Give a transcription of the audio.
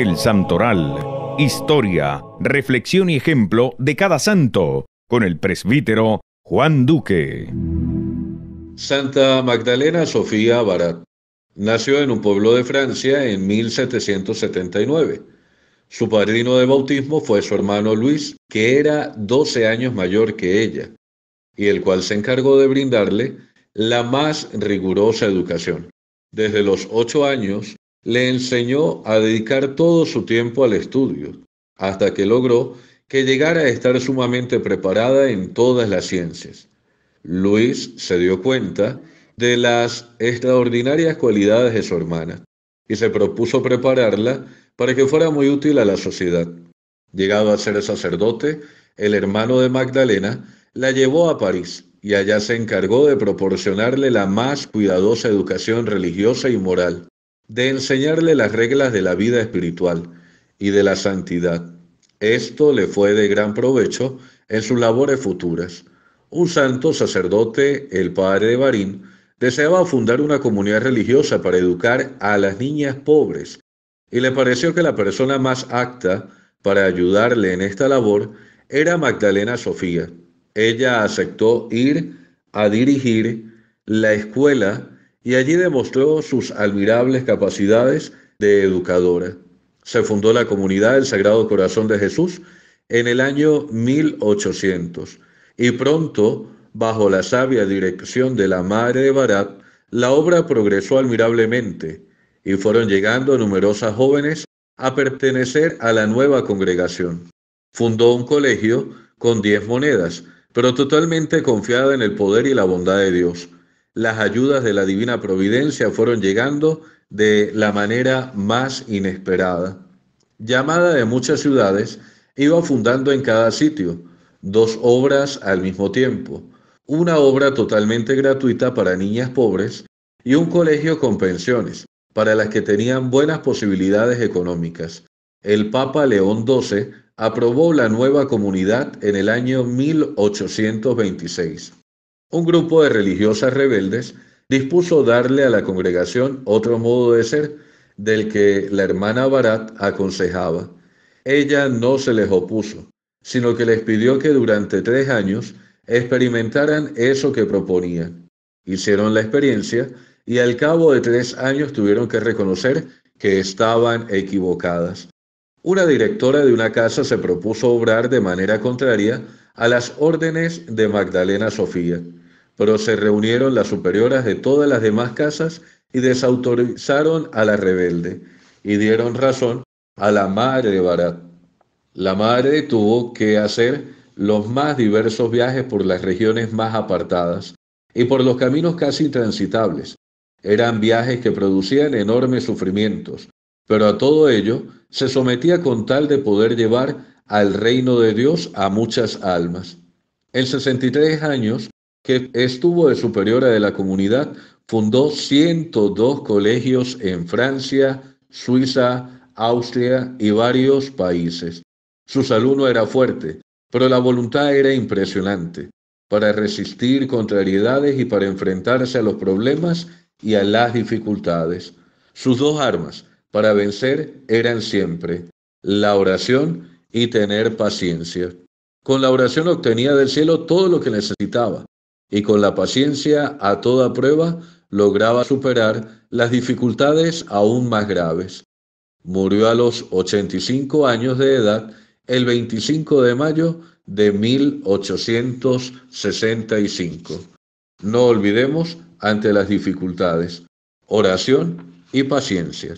El Santoral. Historia, reflexión y ejemplo de cada santo, con el presbítero Juan Duque. Santa Magdalena Sofía Barat nació en un pueblo de Francia en 1779. Su padrino de bautismo fue su hermano Luis, que era 12 años mayor que ella, y el cual se encargó de brindarle la más rigurosa educación. Desde los 8 años le enseñó a dedicar todo su tiempo al estudio, hasta que logró que llegara a estar sumamente preparada en todas las ciencias. Luis se dio cuenta de las extraordinarias cualidades de su hermana y se propuso prepararla para que fuera muy útil a la sociedad. Llegado a ser sacerdote, el hermano de Magdalena la llevó a París y allá se encargó de proporcionarle la más cuidadosa educación religiosa y moral de enseñarle las reglas de la vida espiritual y de la santidad. Esto le fue de gran provecho en sus labores futuras. Un santo sacerdote, el padre de Barín, deseaba fundar una comunidad religiosa para educar a las niñas pobres y le pareció que la persona más apta para ayudarle en esta labor era Magdalena Sofía. Ella aceptó ir a dirigir la escuela y allí demostró sus admirables capacidades de educadora. Se fundó la comunidad del Sagrado Corazón de Jesús en el año 1800 y pronto, bajo la sabia dirección de la Madre de Barat, la obra progresó admirablemente y fueron llegando numerosas jóvenes a pertenecer a la nueva congregación. Fundó un colegio con diez monedas, pero totalmente confiada en el poder y la bondad de Dios las ayudas de la divina providencia fueron llegando de la manera más inesperada. Llamada de muchas ciudades, iba fundando en cada sitio dos obras al mismo tiempo, una obra totalmente gratuita para niñas pobres y un colegio con pensiones, para las que tenían buenas posibilidades económicas. El Papa León XII aprobó la nueva comunidad en el año 1826 un grupo de religiosas rebeldes dispuso darle a la congregación otro modo de ser del que la hermana Barat aconsejaba. Ella no se les opuso, sino que les pidió que durante tres años experimentaran eso que proponían. Hicieron la experiencia y al cabo de tres años tuvieron que reconocer que estaban equivocadas. Una directora de una casa se propuso obrar de manera contraria a las órdenes de Magdalena Sofía pero se reunieron las superioras de todas las demás casas y desautorizaron a la rebelde y dieron razón a la madre de Barat. La madre tuvo que hacer los más diversos viajes por las regiones más apartadas y por los caminos casi intransitables. Eran viajes que producían enormes sufrimientos, pero a todo ello se sometía con tal de poder llevar al reino de Dios a muchas almas. En 63 años que estuvo de superiora de la comunidad, fundó 102 colegios en Francia, Suiza, Austria y varios países. Su no era fuerte, pero la voluntad era impresionante para resistir contrariedades y para enfrentarse a los problemas y a las dificultades. Sus dos armas para vencer eran siempre la oración y tener paciencia. Con la oración obtenía del cielo todo lo que necesitaba y con la paciencia a toda prueba lograba superar las dificultades aún más graves. Murió a los 85 años de edad el 25 de mayo de 1865. No olvidemos ante las dificultades, oración y paciencia.